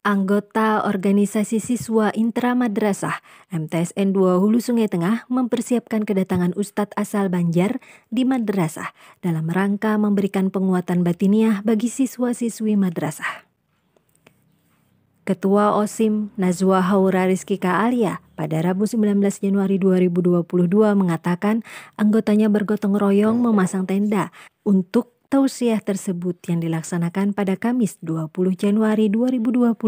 Anggota organisasi siswa Intra Madrasah MTSN 2 Hulu Sungai Tengah mempersiapkan kedatangan Ustadz asal Banjar di madrasah dalam rangka memberikan penguatan batiniah bagi siswa-siswi madrasah. Ketua OSIM Nazwa Haura Rizki Kaalia pada Rabu 19 Januari 2022 mengatakan anggotanya bergotong royong memasang tenda untuk tausiah tersebut yang dilaksanakan pada Kamis 20 Januari 2022.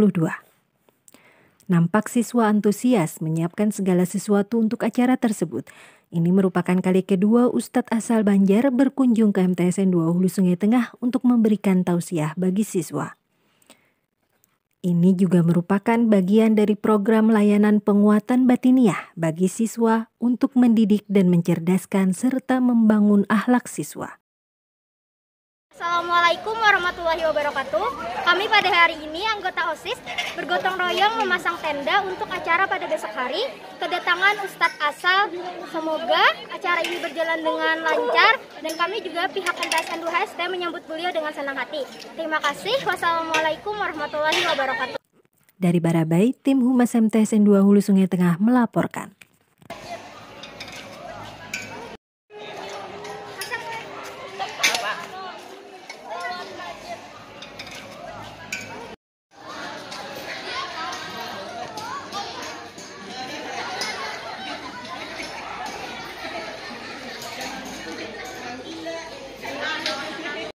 Nampak siswa antusias menyiapkan segala sesuatu untuk acara tersebut. Ini merupakan kali kedua Ustadz asal Banjar berkunjung ke MTSN 2 Hulu Sungai Tengah untuk memberikan tausiah bagi siswa. Ini juga merupakan bagian dari program layanan penguatan batiniah bagi siswa untuk mendidik dan mencerdaskan serta membangun ahlak siswa. Assalamualaikum warahmatullahi wabarakatuh. Kami pada hari ini anggota OSIS bergotong royong memasang tenda untuk acara pada besok hari kedatangan Ustadz Asal. Semoga acara ini berjalan dengan lancar dan kami juga pihak NTSN 2HST menyambut beliau dengan senang hati. Terima kasih. Wassalamualaikum warahmatullahi wabarakatuh. Dari Barabai, tim Humas MTSN 2 Hulu Sungai Tengah melaporkan.